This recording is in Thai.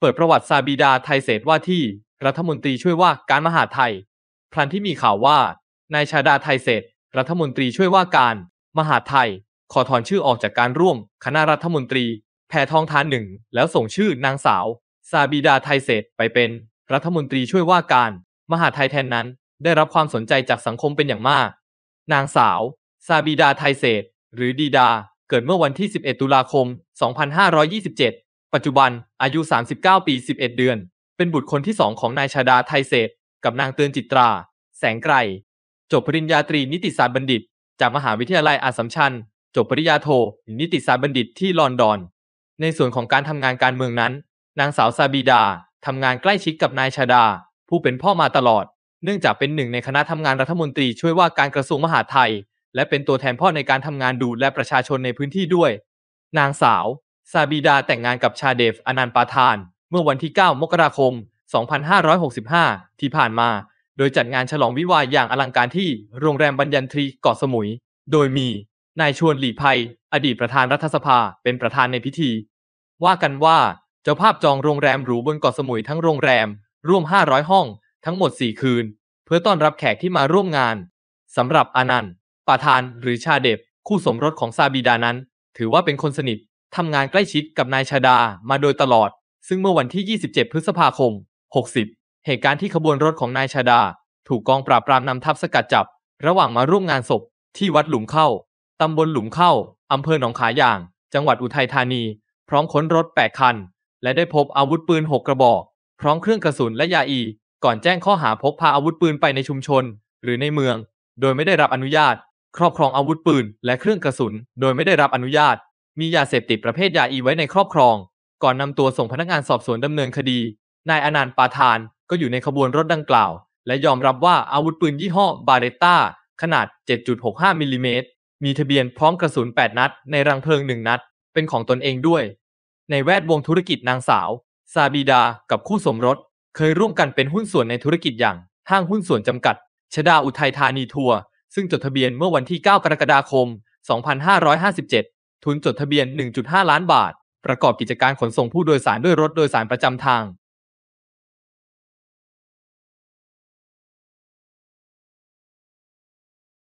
เปิดประวัติซาบิดาไทยเศษว่าที่รัฐมนตรีช่วยว่าการมหาไทยพลันที่มีข่าวว่า นายชาดาไทยเศษรัฐมนตรีช่วยว่าการ มหาไทย ขอถอนชื่อออกจากการร่วม คณะรัฐมนตรี แพทองทานหนึ่งแล้วส่งชื่อนางสาว ซาบิดาไทยเศษไปเป็น รัฐมนตรีช่วยว่าการ มหาไทยแทนนั้นได้รับความสนใจจากสังคมเป็นอย่างมาก นางสาว ซาบิดาไทยเศษหรือดีดาเกิดเมื่อวันที่ 11 ตุลาคม 2527ปัจจุบัน อายุ 39 ปี 11 เดือน เป็นบุตรคนที่สองของนายชาดาไทยเศษกับนางเตือนจิตรา แสงไกร จบปริญญาตรีนิติศาสตร์บัณฑิต จากมหาวิทยาลัยอาสัมชัญ จบปริญญาโท นิติศาสตร์บัณฑิตที่ลอนดอน ในส่วนของการทำงานการเมืองนั้น นางสาวซาบีดาทำงานใกล้ชิดกับนายชาดา ผู้เป็นพ่อมาตลอด เนื่องจากเป็นหนึ่งในคณะทำงานรัฐมนตรีช่วยว่าการกระทรวงมหาดไทย และเป็นตัวแทนพ่อในการทำงานดูแลประชาชนในพื้นที่ด้วย นางสาวซาบีดาแต่งงานกับชาเดฟอนันต์ปาทานเมื่อวันที่ 9 มกราคม 2565 ที่ผ่านมา โดยจัดงานฉลองวิวาอย่างอลังการที่โรงแรมบรรยันทรีเกาะสมุย โดยมีนายชวนหลีภัย อดีตประธานรัฐสภาเป็นประธานในพิธี ว่ากันว่า เจ้าภาพจองโรงแรมหรูบนเกาะสมุยทั้งโรงแรมร่วม 500 ห้องทั้งหมด 4 คืนเพื่อต้อนรับแขกที่มาร่วมงานสำหรับอนันต์ปาทานหรือชาเดบคู่สมรสของซาบีดานั้น ถือว่าเป็นคนสนิททำงานใกล้ชิดกับนายชาดามาโดยตลอด ซึ่งเมื่อวันที่ 27 พฤษภาคม 60 เหตุการณ์ที่ขบวนรถของนายชาดาถูกกองปราบปรามนำทัพสกัดจับ ระหว่างมาร่วมงานศพที่วัดหลุมเข้า ตำบลหลุมเข้า อำเภอหนองขายาง จังหวัดอุทัยธานี พร้อมค้นรถ 8 คัน และได้พบอาวุธปืน 6 กระบอก พร้อมเครื่องกระสุนและยาอีก่อนแจ้งข้อหาพกพาอาวุธปืนไปในชุมชน หรือในเมือง โดยไม่ได้รับอนุญาต ครอบครองอาวุธปืนและเครื่องกระสุนโดยไม่ได้รับอนุญาตมียาเสพติดประเภทยาอีไว้ในครอบครอง ก่อนนำตัวส่งพนักงานสอบสวนดำเนินคดี นายอนันต์ปาทานก็อยู่ในขบวนรถดังกล่าว และยอมรับว่าอาวุธปืนยี่ห้อบาเรตตาขนาด 7.65มิลลิเมตรมีทะเบียนพร้อมกระสุน8นัดในรังเพลิงหนึ่งนัด เป็นของตนเองด้วย ในแวดวงธุรกิจนางสาว ซาบีดากับคู่สมรสเคยร่วมกันเป็นหุ้นส่วนในธุรกิจอย่างห้างหุ้นส่วนจำกัด ชดาอุทัยธานีทัวร์ซึ่งจดทะเบียนเมื่อวันที่ 9 กรกฎาคม 2557ทุนจดทะเบียน 1.5 ล้านบาท ประกอบกิจการขนส่งผู้โดยสารด้วยรถโดยสารประจำทาง